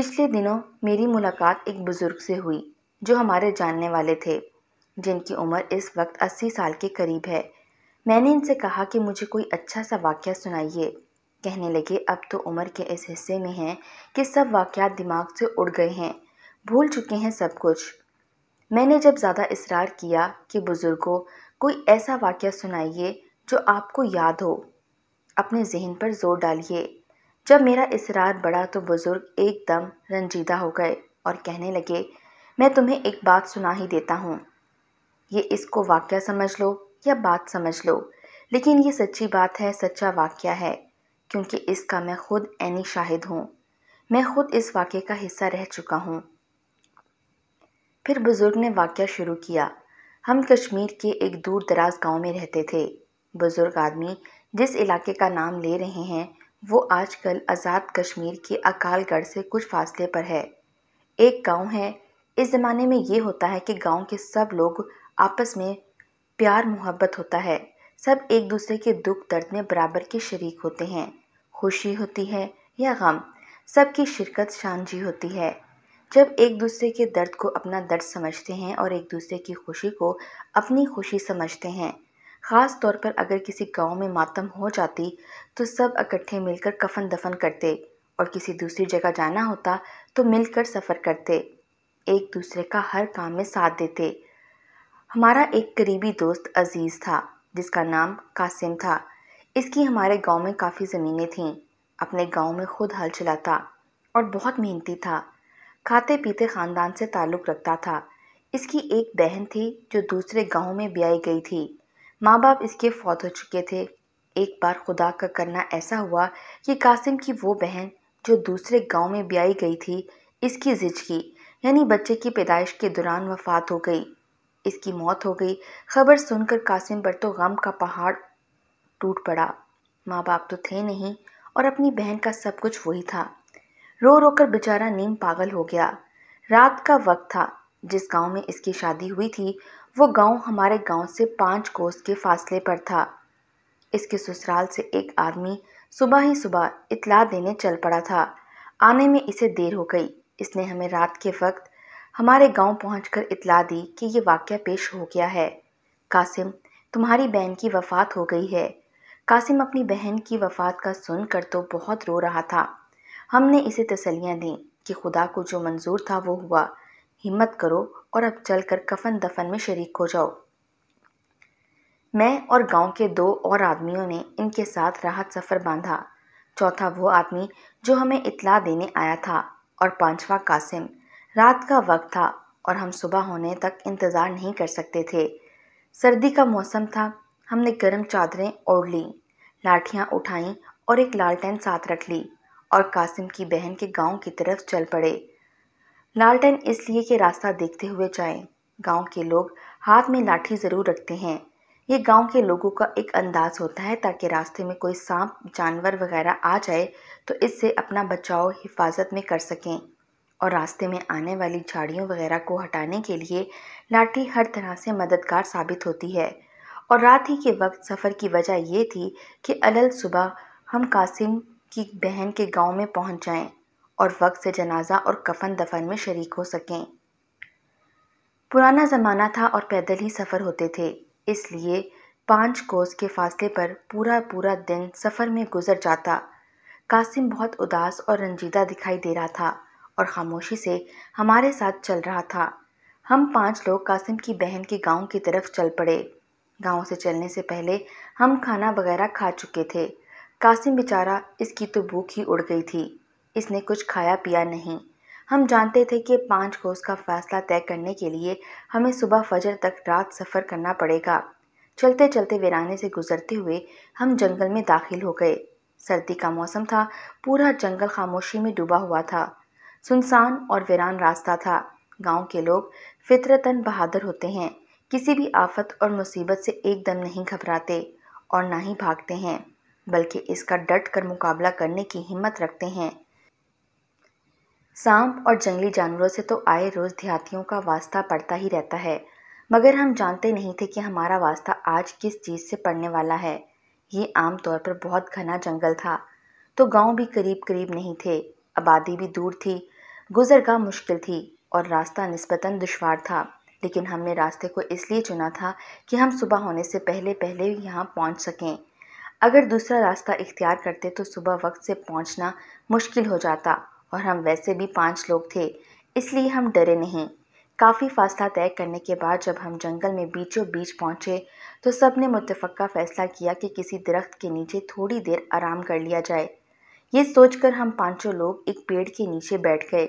पिछले दिनों मेरी मुलाकात एक बुज़ुर्ग से हुई जो हमारे जानने वाले थे जिनकी उम्र इस वक्त अस्सी साल के करीब है मैंने इनसे कहा कि मुझे कोई अच्छा सा वाक्य सुनाइए कहने लगे अब तो उम्र के इस हिस्से में हैं कि सब वाक़ात दिमाग से उड़ गए हैं भूल चुके हैं सब कुछ मैंने जब ज़्यादा इसरार किया कि बुज़ुर्गों कोई ऐसा वाक़ सुनाइए जो आपको याद हो अपने जहन पर जोर डालिए जब मेरा इसरार बढ़ा तो बुज़ुर्ग एकदम रंजीदा हो गए और कहने लगे मैं तुम्हें एक बात सुना ही देता हूँ ये इसको वाक्य समझ लो या बात समझ लो लेकिन ये सच्ची बात है सच्चा वाक्य है क्योंकि इसका मैं खुद ऐनी शाहिद हूँ मैं खुद इस वाक्य का हिस्सा रह चुका हूँ फिर बुज़ुर्ग ने वाक्य शुरू किया हम कश्मीर के एक दूर दराज गाँव में रहते थे बुज़ुर्ग आदमी जिस इलाके का नाम ले रहे हैं वो आजकल आज़ाद कश्मीर के अकालगढ़ से कुछ फासले पर है एक गांव है इस ज़माने में ये होता है कि गांव के सब लोग आपस में प्यार मोहब्बत होता है सब एक दूसरे के दुख दर्द में बराबर के शरीक होते हैं खुशी होती है या गम सबकी शिरकत साझी होती है जब एक दूसरे के दर्द को अपना दर्द समझते हैं और एक दूसरे की खुशी को अपनी खुशी समझते हैं ख़ास तौर पर अगर किसी गांव में मातम हो जाती तो सब इकट्ठे मिलकर कफ़न दफ़न करते और किसी दूसरी जगह जाना होता तो मिलकर सफ़र करते एक दूसरे का हर काम में साथ देते हमारा एक करीबी दोस्त अज़ीज़ था जिसका नाम कासिम था इसकी हमारे गांव में काफ़ी ज़मीनें थीं अपने गांव में खुद हल चलाता और बहुत मेहनती था खाते पीते ख़ानदान से ताल्लुक़ रखता था इसकी एक बहन थी जो दूसरे गांव में ब्याई गई थी माँ बाप इसके फौत हो चुके थे एक बार खुदा का करना ऐसा हुआ कि कासिम की वो बहन जो दूसरे गांव में ब्याई गई थी इसकी जिज की यानी बच्चे की पैदाइश के दौरान वफात हो गई इसकी मौत हो गई खबर सुनकर कासिम पर तो गम का पहाड़ टूट पड़ा माँ बाप तो थे नहीं और अपनी बहन का सब कुछ वही था रो रो कर बेचारा नीम पागल हो गया रात का वक्त था जिस गांव में इसकी शादी हुई थी वो गांव हमारे गांव से पाँच कोस के फासले पर था इसके ससुराल से एक आदमी सुबह ही सुबह इतला देने चल पड़ा था आने में इसे देर हो गई इसने हमें रात के वक्त हमारे गांव पहुंचकर इतला दी कि ये वाक्य पेश हो गया है कासिम तुम्हारी बहन की वफ़ात हो गई है कासिम अपनी बहन की वफ़ात का सुनकर तो बहुत रो रहा था हमने इसे तसलियाँ दी कि खुदा को जो मंजूर था वो हुआ हिम्मत करो और अब चलकर कफन दफन में शरीक हो जाओ मैं और गांव के दो और आदमियों ने इनके साथ राहत सफ़र बांधा चौथा वो आदमी जो हमें इतला देने आया था और पांचवा कासिम रात का वक्त था और हम सुबह होने तक इंतज़ार नहीं कर सकते थे सर्दी का मौसम था हमने गर्म चादरें ओढ़ ली लाठियाँ उठाईं और एक लालटेन साथ रख ली और कासिम की बहन के गांव की तरफ चल पड़े लालटेन इसलिए कि रास्ता देखते हुए जाएं। गांव के लोग हाथ में लाठी ज़रूर रखते हैं ये गांव के लोगों का एक अंदाज होता है ताकि रास्ते में कोई सांप जानवर वगैरह आ जाए तो इससे अपना बचाव हिफाजत में कर सकें और रास्ते में आने वाली झाड़ियों वगैरह को हटाने के लिए लाठी हर तरह से मददगार साबित होती है और रात ही के वक्त सफ़र की वजह ये थी कि अलल सुबह हम कासिम की बहन के गांव में पहुंच जाएं। और वक्त से जनाजा और कफन दफन में शरीक हो सकें पुराना ज़माना था और पैदल ही सफ़र होते थे इसलिए पाँच कोस के फासले पर पूरा पूरा दिन सफ़र में गुजर जाता कासिम बहुत उदास और रंजीदा दिखाई दे रहा था और ख़ामोशी से हमारे साथ चल रहा था हम पांच लोग कासिम की बहन के गांव की तरफ चल पड़े गांव से चलने से पहले हम खाना वगैरह खा चुके थे कासिम बेचारा इसकी तो भूख ही उड़ गई थी इसने कुछ खाया पिया नहीं हम जानते थे कि पाँच कोस का फैसला तय करने के लिए हमें सुबह फजर तक रात सफ़र करना पड़ेगा चलते चलते वीराने से गुजरते हुए हम जंगल में दाखिल हो गए सर्दी का मौसम था पूरा जंगल खामोशी में डूबा हुआ था सुनसान और वीरान रास्ता था गांव के लोग फितरतन बहादुर होते हैं किसी भी आफत और मुसीबत से एकदम नहीं घबराते और ना ही भागते हैं बल्कि इसका डट कर मुकाबला करने की हिम्मत रखते हैं सांप और जंगली जानवरों से तो आए रोज़ देहातियों का वास्ता पड़ता ही रहता है मगर हम जानते नहीं थे कि हमारा वास्ता आज किस चीज़ से पड़ने वाला है ये आम तौर पर बहुत घना जंगल था तो गांव भी करीब करीब नहीं थे आबादी भी दूर थी गुजरगाह मुश्किल थी और रास्ता नस्बता दुशवार था लेकिन हमने रास्ते को इसलिए चुना था कि हम सुबह होने से पहले पहले यहाँ पहुँच सकें अगर दूसरा रास्ता इख्तियार करते तो सुबह वक्त से पहुँचना मुश्किल हो जाता और हम वैसे भी पांच लोग थे इसलिए हम डरे नहीं काफ़ी फासला तय करने के बाद जब हम जंगल में बीचों बीच पहुँचे तो सब ने मुतफ़ा फ़ैसला किया कि किसी दरख्त के नीचे थोड़ी देर आराम कर लिया जाए ये सोचकर हम पांचों लोग एक पेड़ के नीचे बैठ गए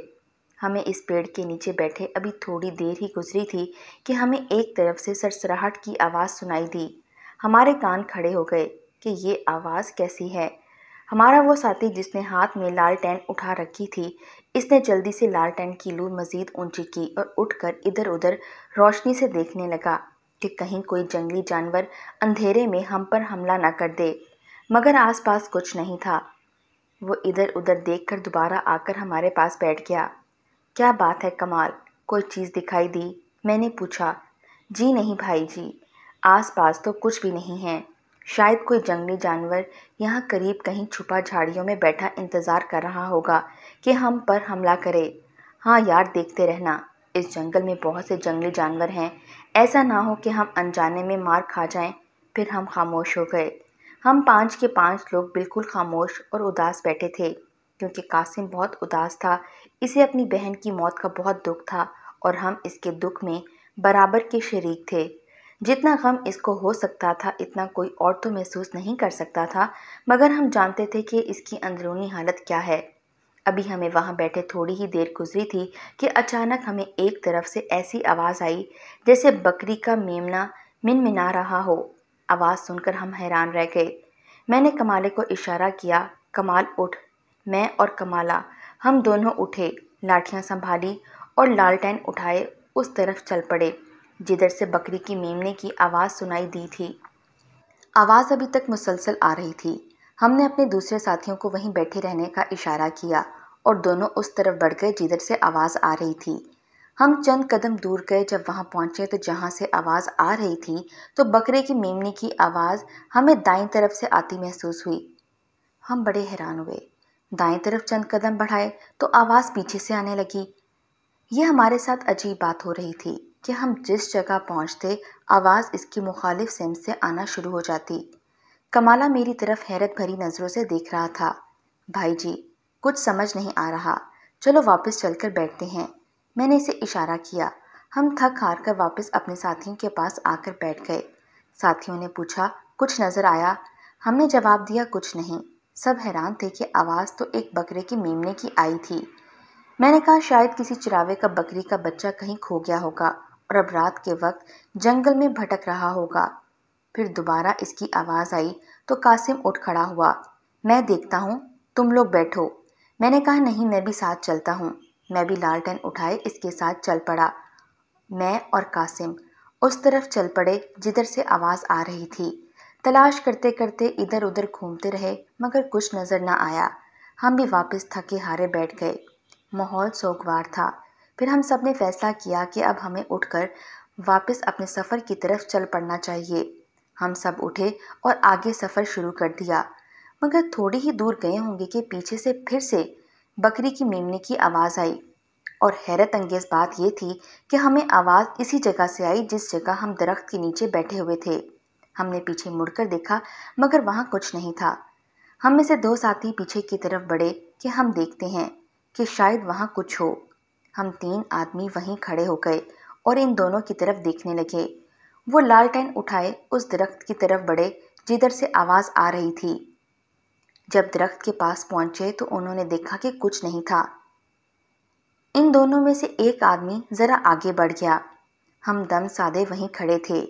हमें इस पेड़ के नीचे बैठे अभी थोड़ी देर ही गुजरी थी कि हमें एक तरफ से सरसराहट की आवाज़ सुनाई दी हमारे कान खड़े हो गए कि ये आवाज़ कैसी है हमारा वो साथी जिसने हाथ में लाल टेंट उठा रखी थी इसने जल्दी से लाल टैन की लू मज़ीद ऊंची की और उठकर इधर उधर रोशनी से देखने लगा कि कहीं कोई जंगली जानवर अंधेरे में हम पर हमला न कर दे मगर आसपास कुछ नहीं था वो इधर उधर देखकर दोबारा आकर हमारे पास बैठ गया क्या बात है कमाल कोई चीज़ दिखाई दी मैंने पूछा जी नहीं भाई जी आस तो कुछ भी नहीं है शायद कोई जंगली जानवर यहाँ करीब कहीं छुपा झाड़ियों में बैठा इंतज़ार कर रहा होगा कि हम पर हमला करे हाँ यार देखते रहना इस जंगल में बहुत से जंगली जानवर हैं ऐसा ना हो कि हम अनजाने में मार खा जाएं फिर हम खामोश हो गए हम पाँच के पाँच लोग बिल्कुल खामोश और उदास बैठे थे क्योंकि कासिम बहुत उदास था इसे अपनी बहन की मौत का बहुत दुख था और हम इसके दुख में बराबर के शरीक थे जितना गम इसको हो सकता था इतना कोई और तो महसूस नहीं कर सकता था मगर हम जानते थे कि इसकी अंदरूनी हालत क्या है अभी हमें वहाँ बैठे थोड़ी ही देर गुजरी थी कि अचानक हमें एक तरफ से ऐसी आवाज़ आई जैसे बकरी का मेमना मिनमिना रहा हो आवाज़ सुनकर हम हैरान रह गए मैंने कमाले को इशारा किया कमाल उठ मैं और कमाला हम दोनों उठे लाठियाँ संभाली और लालटेन उठाए उस तरफ चल पड़े जिधर से बकरी की मेमने की आवाज़ सुनाई दी थी आवाज़ अभी तक मुसलसल आ रही थी हमने अपने दूसरे साथियों को वहीं बैठे रहने का इशारा किया और दोनों उस तरफ बढ़ गए जिधर से आवाज़ आ रही थी हम चंद कदम दूर गए जब वहाँ पहुँचे तो जहाँ से आवाज़ आ रही थी तो बकरे की मेमने की आवाज़ हमें दाएं तरफ से आती महसूस हुई हम बड़े हैरान हुए दाएं तरफ चंद कदम बढ़ाए तो आवाज़ पीछे से आने लगी यह हमारे साथ अजीब बात हो रही थी कि हम जिस जगह पहुंचते आवाज़ इसकी मुखालिफ सिम से आना शुरू हो जाती कमाला मेरी तरफ हैरत भरी नज़रों से देख रहा था भाई जी कुछ समझ नहीं आ रहा चलो वापस चलकर बैठते हैं मैंने इसे इशारा किया हम थक हार कर वापस अपने साथियों के पास आकर बैठ गए साथियों ने पूछा कुछ नज़र आया हमने जवाब दिया कुछ नहीं सब हैरान थे कि आवाज़ तो एक बकरे की मेमने की आई थी मैंने कहा शायद किसी चिरावे का बकरी का बच्चा कहीं खो गया होगा और अब रात के वक्त जंगल में भटक रहा होगा फिर दोबारा इसकी आवाज़ आई तो कासिम उठ खड़ा हुआ मैं देखता हूँ तुम लोग बैठो मैंने कहा नहीं मैं भी साथ चलता हूँ मैं भी लालटेन उठाए इसके साथ चल पड़ा मैं और कासिम उस तरफ चल पड़े जिधर से आवाज़ आ रही थी तलाश करते करते इधर उधर घूमते रहे मगर कुछ नज़र ना आया हम भी वापस थके हारे बैठ गए माहौल सोगवार था फिर हम सब ने फैसला किया कि अब हमें उठकर वापस अपने सफ़र की तरफ चल पड़ना चाहिए हम सब उठे और आगे सफ़र शुरू कर दिया मगर थोड़ी ही दूर गए होंगे कि पीछे से फिर से बकरी की मेमने की आवाज़ आई और हैरत अंगेज बात यह थी कि हमें आवाज़ इसी जगह से आई जिस जगह हम दरख्त के नीचे बैठे हुए थे हमने पीछे मुड़कर देखा मगर वहाँ कुछ नहीं था हम में से दो साथी पीछे की तरफ बढ़े कि हम देखते हैं कि शायद वहाँ कुछ हो हम तीन आदमी वहीं खड़े हो गए और इन दोनों की तरफ देखने लगे वो लालटेन उठाए उस दरख्त की तरफ बढ़े जिधर से आवाज़ आ रही थी जब दरख्त के पास पहुंचे तो उन्होंने देखा कि कुछ नहीं था इन दोनों में से एक आदमी ज़रा आगे बढ़ गया हम दम सादे वहीं खड़े थे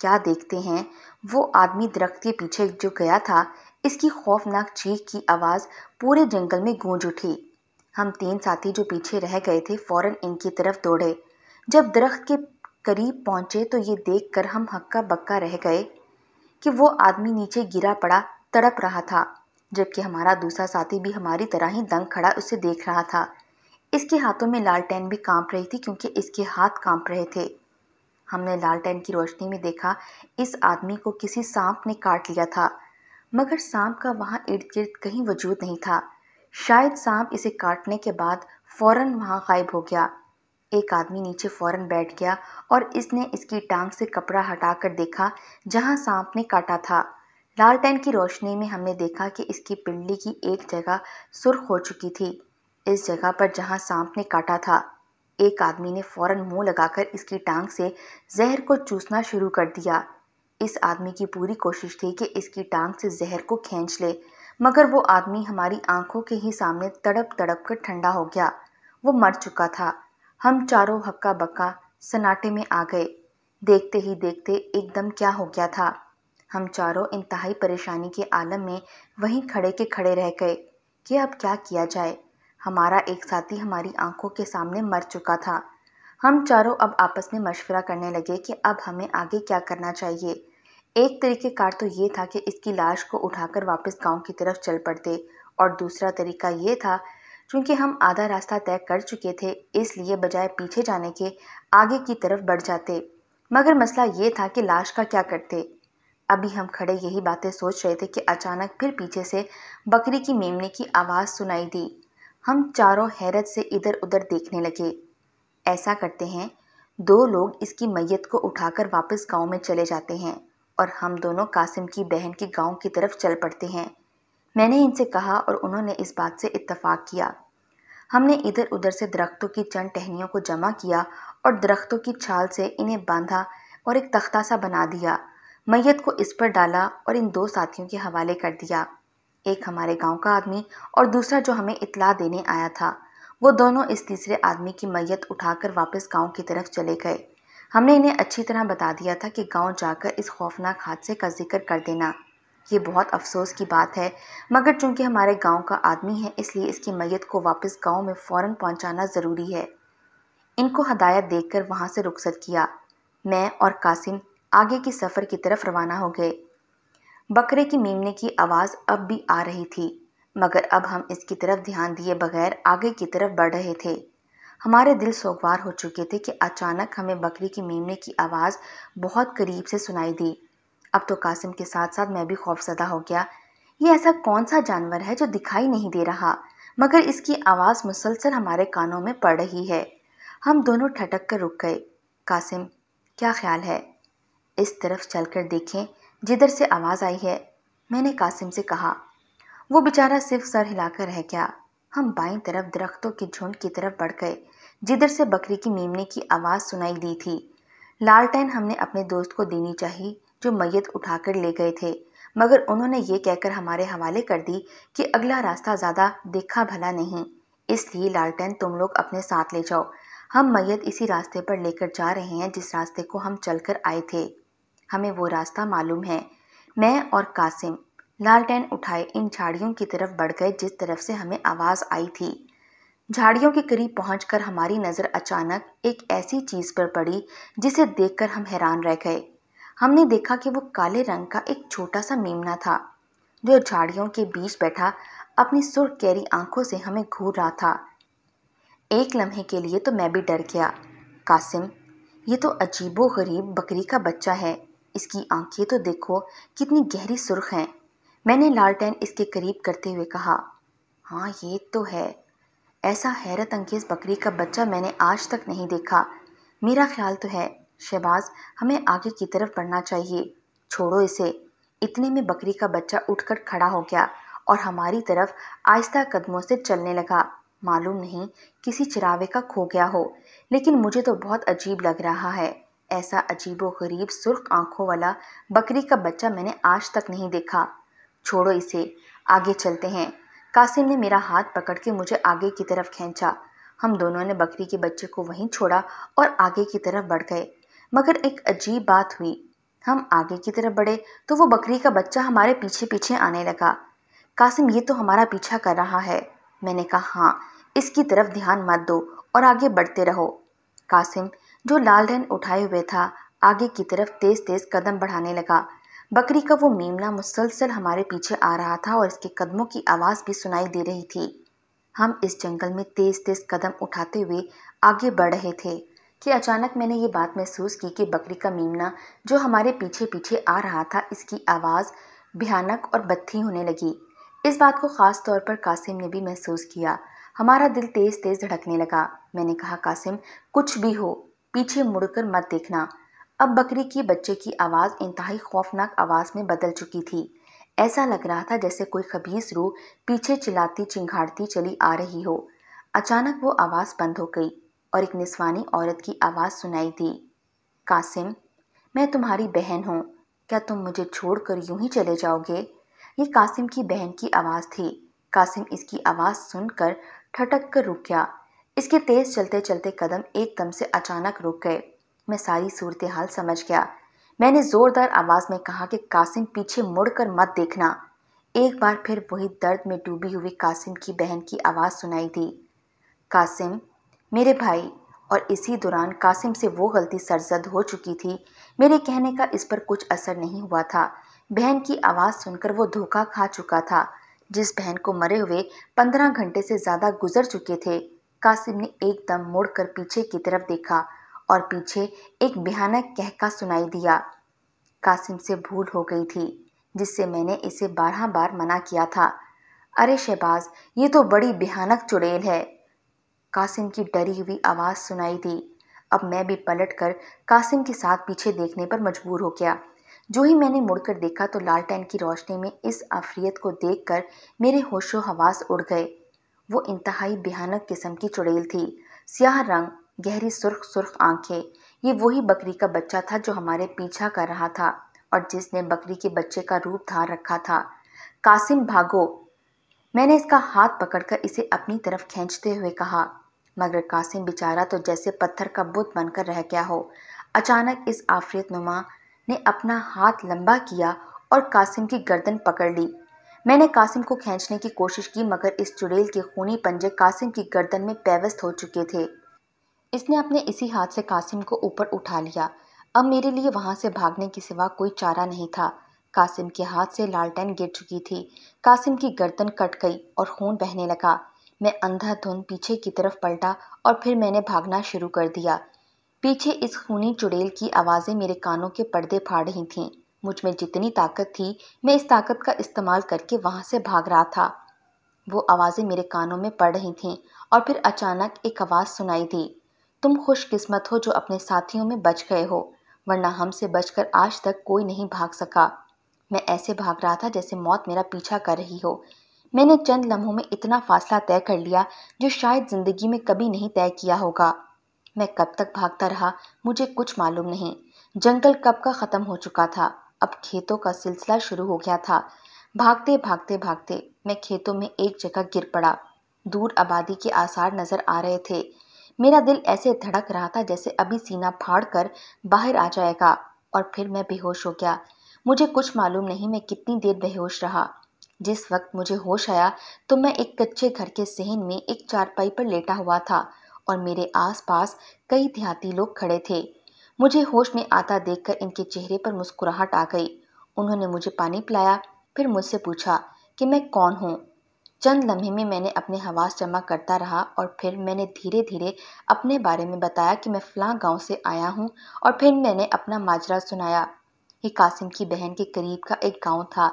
क्या देखते हैं वो आदमी दरख्त के पीछे जो गया था इसकी खौफनाक चीख की आवाज़ पूरे जंगल में गूंज उठी हम तीन साथी जो पीछे रह गए थे फौरन इनकी तरफ दौड़े जब दरख्त के करीब पहुंचे तो ये देखकर हम हक्का बक्का रह गए कि वो आदमी नीचे गिरा पड़ा तड़प रहा था जबकि हमारा दूसरा साथी भी हमारी तरह ही दंग खड़ा उसे देख रहा था इसके हाथों में लालटेन भी कांप रही थी क्योंकि इसके हाथ कांप रहे थे हमने लालटेन की रोशनी में देखा इस आदमी को किसी सांप ने काट लिया था मगर सांप का वहाँ इर्द गिर्द कहीं वजूद नहीं था शायद सांप इसे काटने के बाद फौरन वहाँ गायब हो गया एक आदमी नीचे फौरन बैठ गया और इसने इसकी टांग से कपड़ा हटाकर देखा जहाँ सांप ने काटा था लालटेन की रोशनी में हमने देखा कि इसकी पिंडली की एक जगह सुर्ख हो चुकी थी इस जगह पर जहाँ सांप ने काटा था एक आदमी ने फौरन मुंह लगाकर इसकी टांग से जहर को चूसना शुरू कर दिया इस आदमी की पूरी कोशिश थी कि इसकी टांग से जहर को खींच ले मगर वो आदमी हमारी आंखों के ही सामने तड़प तड़प कर ठंडा हो गया वो मर चुका था हम चारों हक्का बक्का सन्नाटे में आ गए देखते ही देखते एकदम क्या हो गया था हम चारों इंतहाई परेशानी के आलम में वहीं खड़े के खड़े रह गए कि अब क्या किया जाए हमारा एक साथी हमारी आंखों के सामने मर चुका था हम चारों अब आपस में मशवरा करने लगे कि अब हमें आगे क्या करना चाहिए एक कार तो ये था कि इसकी लाश को उठाकर वापस गांव की तरफ चल पड़ते और दूसरा तरीका ये था चूँकि हम आधा रास्ता तय कर चुके थे इसलिए बजाय पीछे जाने के आगे की तरफ बढ़ जाते मगर मसला ये था कि लाश का क्या करते अभी हम खड़े यही बातें सोच रहे थे कि अचानक फिर पीछे से बकरी की मेमने की आवाज़ सुनाई दी हम चारों हैरत से इधर उधर देखने लगे ऐसा करते हैं दो लोग इसकी मैयत को उठाकर वापस गांव में चले जाते हैं और हम दोनों कासिम की बहन के गांव की तरफ चल पड़ते हैं मैंने इनसे कहा और उन्होंने इस बात से इत्तफाक किया हमने इधर उधर से दरख्तों की चंद टहनियों को जमा किया और दरख्तों की छाल से इन्हें बांधा और एक तख्ता सा बना दिया मैयत को इस पर डाला और इन दो साथियों के हवाले कर दिया एक हमारे गांव का आदमी और दूसरा जो हमें इतला देने आया था वो दोनों इस तीसरे आदमी की मैयत उठाकर वापस गांव की तरफ चले गए हमने इन्हें अच्छी तरह बता दिया था कि गांव जाकर इस खौफनाक हादसे का जिक्र कर देना ये बहुत अफसोस की बात है मगर चूंकि हमारे गांव का आदमी है इसलिए इसकी मैयत को वापस गांव में फ़ौरन पहुंचाना ज़रूरी है इनको हदायत कर वहां से रुखसत किया मैं और कासिम आगे की सफ़र की तरफ रवाना हो गए बकरे की मीमने की आवाज़ अब भी आ रही थी मगर अब हम इसकी तरफ ध्यान दिए बगैर आगे की तरफ बढ़ रहे थे हमारे दिल सोगवार हो चुके थे कि अचानक हमें बकरी की मेमने की आवाज़ बहुत करीब से सुनाई दी अब तो कासिम के साथ साथ मैं भी खौफजदा हो गया ये ऐसा कौन सा जानवर है जो दिखाई नहीं दे रहा मगर इसकी आवाज़ मुसलसल हमारे कानों में पड़ रही है हम दोनों ठटक कर रुक गए कासिम क्या ख्याल है इस तरफ चल कर देखें जिधर से आवाज़ आई है मैंने कासिम से कहा वो बेचारा सिर्फ सर हिलाकर रह गया हम बाईं तरफ दरख्तों के झुंड की तरफ बढ़ गए जिधर से बकरी की मेमने की आवाज़ सुनाई दी थी लालटेन हमने अपने दोस्त को देनी चाहिए जो मैयत उठाकर ले गए थे मगर उन्होंने ये कहकर हमारे हवाले कर दी कि अगला रास्ता ज़्यादा देखा भला नहीं इसलिए लालटेन तुम लोग अपने साथ ले जाओ हम मैयत इसी रास्ते पर लेकर जा रहे हैं जिस रास्ते को हम चल आए थे हमें वो रास्ता मालूम है मैं और कासिम लालटेन उठाए इन झाड़ियों की तरफ बढ़ गए जिस तरफ से हमें आवाज़ आई थी झाड़ियों के करीब पहुंचकर हमारी नज़र अचानक एक ऐसी चीज़ पर पड़ी जिसे देखकर हम हैरान रह गए हमने देखा कि वो काले रंग का एक छोटा सा मेमना था जो झाड़ियों के बीच बैठा अपनी सुर्ख कैरी आंखों से हमें घूर रहा था एक लम्हे के लिए तो मैं भी डर गया कासिम ये तो अजीबो गरीब बकरी का बच्चा है इसकी आंखें तो देखो कितनी गहरी सुर्ख हैं मैंने लालटेन इसके करीब करते हुए कहा हाँ ये तो है ऐसा हैरत अंगेज़ बकरी का बच्चा मैंने आज तक नहीं देखा मेरा ख्याल तो है शहबाज हमें आगे की तरफ बढ़ना चाहिए छोड़ो इसे इतने में बकरी का बच्चा उठकर खड़ा हो गया और हमारी तरफ आहिस्ता कदमों से चलने लगा मालूम नहीं किसी चिरावे का खो गया हो लेकिन मुझे तो बहुत अजीब लग रहा है ऐसा अजीब व गरीब सुर्ख आंखों वाला बकरी का बच्चा मैंने आज तक नहीं देखा छोड़ो इसे आगे चलते हैं कासिम ने मेरा हाथ पकड़ के मुझे आगे की तरफ खींचा हम दोनों ने बकरी के बच्चे को वहीं छोड़ा और आगे की तरफ बढ़ गए मगर एक अजीब बात हुई हम आगे की तरफ बढ़े तो वो बकरी का बच्चा हमारे पीछे पीछे आने लगा कासिम ये तो हमारा पीछा कर रहा है मैंने कहा हाँ इसकी तरफ ध्यान मत दो और आगे बढ़ते रहो कासिम जो लाल रैन उठाए हुए था आगे की तरफ तेज़ तेज़ कदम बढ़ाने लगा बकरी का वो मेमना मुसलसल हमारे पीछे आ रहा था और इसके कदमों की आवाज़ भी सुनाई दे रही थी हम इस जंगल में तेज़ तेज़ कदम उठाते हुए आगे बढ़ रहे थे कि अचानक मैंने ये बात महसूस की कि बकरी का मेमना जो हमारे पीछे पीछे आ रहा था इसकी आवाज़ भयानक और बत्थी होने लगी इस बात को ख़ास तौर पर कासिम ने भी महसूस किया हमारा दिल तेज़ तेज़ धड़कने लगा मैंने कहा कासिम कुछ भी हो पीछे मुड़कर मत देखना अब बकरी की बच्चे की आवाज़ इंतहाई खौफनाक आवाज़ में बदल चुकी थी ऐसा लग रहा था जैसे कोई खबीस रूह पीछे चिल्लाती चिंघाड़ती चली आ रही हो अचानक वो आवाज़ बंद हो गई और एक निस्वानी औरत की आवाज़ सुनाई थी कासिम मैं तुम्हारी बहन हूँ क्या तुम मुझे छोड़कर यूं ही चले जाओगे ये कासिम की बहन की आवाज़ थी कासिम इसकी आवाज़ सुनकर ठटक कर रुक गया इसके तेज़ चलते चलते कदम एकदम से अचानक रुक गए मैं सारी सूरत हाल समझ गया मैंने ज़ोरदार आवाज़ में कहा कि कासिम पीछे मुड़कर मत देखना एक बार फिर वही दर्द में डूबी हुई कासिम की बहन की आवाज़ सुनाई दी कासिम मेरे भाई और इसी दौरान कासिम से वो गलती सरजद हो चुकी थी मेरे कहने का इस पर कुछ असर नहीं हुआ था बहन की आवाज़ सुनकर वो धोखा खा चुका था जिस बहन को मरे हुए पंद्रह घंटे से ज़्यादा गुजर चुके थे कासिम ने एकदम मुड़कर पीछे की तरफ देखा और पीछे एक भयानक कहका सुनाई दिया कासिम से भूल हो गई थी जिससे मैंने इसे बारह बार मना किया था अरे शहबाज ये तो बड़ी भयानक चुड़ैल है कासिम की डरी हुई आवाज़ सुनाई दी अब मैं भी पलट कर कासिम के साथ पीछे देखने पर मजबूर हो गया जो ही मैंने मुड़कर देखा तो लालटेन की रोशनी में इस अफरीत को देख कर मेरे होशो हवास उड़ गए वो इंतहाई भयानक किस्म की चुड़ैल थी स्याह रंग गहरी सुर्ख सुर्ख आंखें ये वही बकरी का बच्चा था जो हमारे पीछा कर रहा था और जिसने बकरी के बच्चे का रूप धार रखा था कासिम भागो मैंने इसका हाथ पकड़कर इसे अपनी तरफ खींचते हुए कहा मगर कासिम बेचारा तो जैसे पत्थर का बुत बनकर रह गया हो अचानक इस आफरीत नुमा ने अपना हाथ लंबा किया और कासिम की गर्दन पकड़ ली मैंने कासिम को खींचने की कोशिश की मगर इस चुड़ैल के खूनी पंजे कासिम की गर्दन में पैवस्त हो चुके थे इसने अपने इसी हाथ से कासिम को ऊपर उठा लिया अब मेरे लिए वहां से भागने के सिवा कोई चारा नहीं था कासिम के हाथ से लालटेन गिर चुकी थी कासिम की गर्दन कट गई और खून बहने लगा मैं अंधा धुन पीछे की तरफ पलटा और फिर मैंने भागना शुरू कर दिया पीछे इस खूनी चुड़ैल की आवाज़ें मेरे कानों के पर्दे फाड़ रही थीं मुझ में जितनी ताकत थी मैं इस ताकत का इस्तेमाल करके वहाँ से भाग रहा था वो आवाज़ें मेरे कानों में पड़ रही थीं और फिर अचानक एक आवाज़ सुनाई दी तुम खुशकिस्मत हो जो अपने साथियों में बच गए हो वरना हमसे बचकर आज तक कोई नहीं भाग सका मैं ऐसे भाग रहा था जैसे मौत मेरा पीछा कर रही हो मैंने चंद लम्हों में इतना फासला तय कर लिया जो शायद ज़िंदगी में कभी नहीं तय किया होगा मैं कब तक भागता रहा मुझे कुछ मालूम नहीं जंगल कब का ख़त्म हो चुका था अब खेतों का सिलसिला शुरू हो गया था भागते भागते भागते मैं खेतों में एक जगह गिर पड़ा दूर आबादी के आसार नज़र आ रहे थे मेरा दिल ऐसे धड़क रहा था जैसे अभी सीना फाड़ कर बाहर आ जाएगा और फिर मैं बेहोश हो गया मुझे कुछ मालूम नहीं मैं कितनी देर बेहोश रहा जिस वक्त मुझे होश आया तो मैं एक कच्चे घर के सहन में एक चारपाई पर लेटा हुआ था और मेरे आसपास कई देहाती लोग खड़े थे मुझे होश में आता देखकर इनके चेहरे पर मुस्कुराहट आ गई उन्होंने मुझे पानी पिलाया फिर मुझसे पूछा कि मैं कौन हूँ चंद लम्हे में मैंने अपने हवास जमा करता रहा और फिर मैंने धीरे धीरे अपने बारे में बताया कि मैं फ़लाँ गांव से आया हूँ और फिर मैंने अपना माजरा सुनाया कि कासिम की बहन के करीब का एक गांव था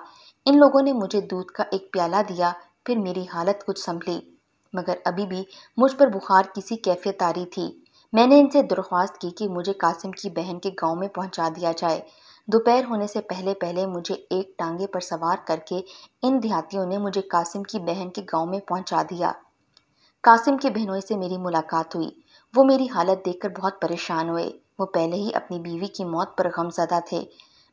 इन लोगों ने मुझे दूध का एक प्याला दिया फिर मेरी हालत कुछ संभली मगर अभी भी मुझ पर बुखार किसी कैफियत आ रही थी मैंने इनसे दरख्वास्त की कि मुझे कासिम की बहन के गाँव में पहुंचा दिया जाए दोपहर होने से पहले पहले मुझे एक टांगे पर सवार करके इन देहातियों ने मुझे कासिम की बहन के गांव में पहुंचा दिया कासिम के बहनोई से मेरी मुलाकात हुई वो मेरी हालत देखकर बहुत परेशान हुए वो पहले ही अपनी बीवी की मौत पर गमजदा थे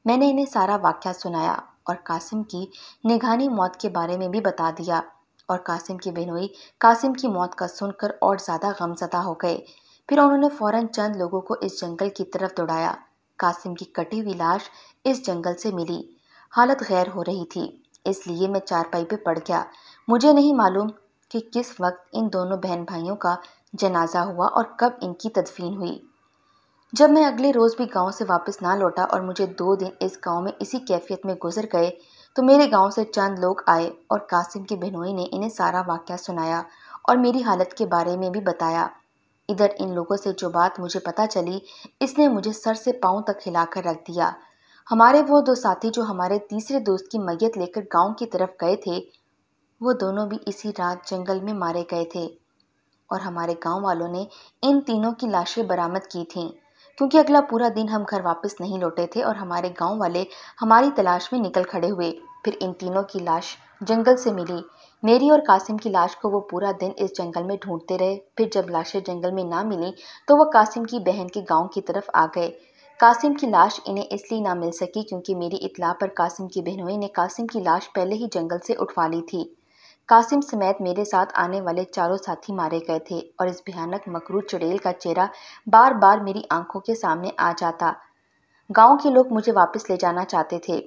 मैंने इन्हें सारा वाक्य सुनाया और कासिम की निगहानी मौत के बारे में भी बता दिया और कासिम की बहनोई कासिम की मौत का सुनकर और ज़्यादा गमजदा हो गए फिर उन्होंने फ़ौरन चंद लोगों को इस जंगल की तरफ दौड़ाया कासिम की कटी हुई लाश इस जंगल से मिली हालत गैर हो रही थी इसलिए मैं चारपाई पे पड़ गया मुझे नहीं मालूम कि किस वक्त इन दोनों बहन भाइयों का जनाजा हुआ और कब इनकी तदफीन हुई जब मैं अगले रोज़ भी गांव से वापस ना लौटा और मुझे दो दिन इस गांव में इसी कैफियत में गुजर गए तो मेरे गांव से चंद लोग आए और कासिम की बहनोई ने इन्हें सारा वाक्य सुनाया और मेरी हालत के बारे में भी बताया इधर इन लोगों से जो बात मुझे पता चली इसने मुझे सर से पाँव तक हिलाकर रख दिया हमारे वो दो साथी जो हमारे तीसरे दोस्त की मैयत लेकर गांव की तरफ गए थे वो दोनों भी इसी रात जंगल में मारे गए थे और हमारे गांव वालों ने इन तीनों की लाशें बरामद की थीं क्योंकि अगला पूरा दिन हम घर वापस नहीं लौटे थे और हमारे गांव वाले हमारी तलाश में निकल खड़े हुए फिर इन तीनों की लाश जंगल से मिली मेरी और कासिम की लाश को वो पूरा दिन इस जंगल में ढूंढते रहे फिर जब लाशें जंगल में ना मिली तो वह कासिम की बहन के गाँव की तरफ आ गए कासिम की लाश इन्हें इसलिए ना मिल सकी क्योंकि मेरी इतला पर कासिम की बहनोई ने कासिम की लाश पहले ही जंगल से उठवा ली थी कासिम समेत मेरे साथ आने वाले चारों साथी मारे गए थे और इस भयानक मकरू चुड़ैल का चेहरा बार बार मेरी आंखों के सामने आ जाता गांव के लोग मुझे वापस ले जाना चाहते थे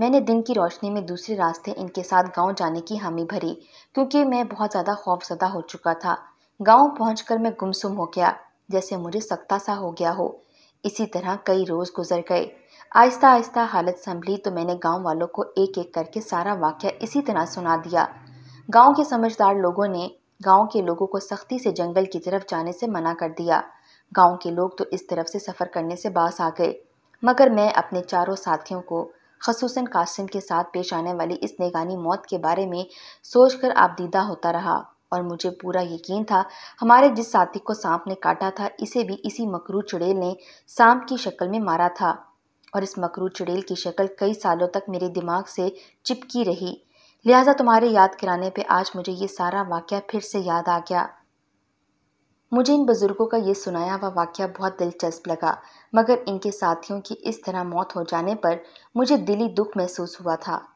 मैंने दिन की रोशनी में दूसरे रास्ते इनके साथ गांव जाने की हामी भरी क्योंकि मैं बहुत ज़्यादा खौफजदा हो चुका था गांव पहुंचकर मैं गुमसुम हो गया जैसे मुझे सख्ता सा हो गया हो इसी तरह कई रोज़ गुजर गए आहिस्ता आहिस्ता हालत संभली तो मैंने गांव वालों को एक एक करके सारा वाक्य इसी तरह सुना दिया गाँव के समझदार लोगों ने गाँव के लोगों को सख्ती से जंगल की तरफ जाने से मना कर दिया गाँव के लोग तो इस तरफ से सफ़र करने से बास आ गए मगर मैं अपने चारों साथियों को खसूस कासिम के साथ पेश आने वाली इस नेगानी मौत के बारे में सोच कर दीदा होता रहा और मुझे पूरा यकीन था हमारे जिस साथी को सांप ने काटा था इसे भी इसी मकरू चुड़ैल ने सांप की शक्ल में मारा था और इस मकरू चुड़ैल की शक्ल कई सालों तक मेरे दिमाग से चिपकी रही लिहाजा तुम्हारे याद कराने पर आज मुझे ये सारा वाक़ फिर से याद आ गया मुझे इन बुज़ुर्गों का ये सुनाया हुआ वाक्य बहुत दिलचस्प लगा मगर इनके साथियों की इस तरह मौत हो जाने पर मुझे दिली दुख महसूस हुआ था